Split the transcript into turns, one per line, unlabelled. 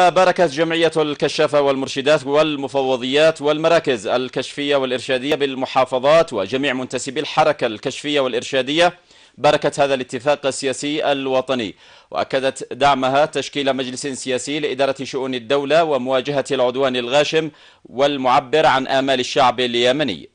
باركت جمعية الكشافة والمرشدات والمفوضيات والمراكز الكشفية والإرشادية بالمحافظات وجميع منتسبي الحركة الكشفية والإرشادية باركت هذا الاتفاق السياسي الوطني وأكدت دعمها تشكيل مجلس سياسي لإدارة شؤون الدولة ومواجهة العدوان الغاشم والمعبر عن آمال الشعب اليمني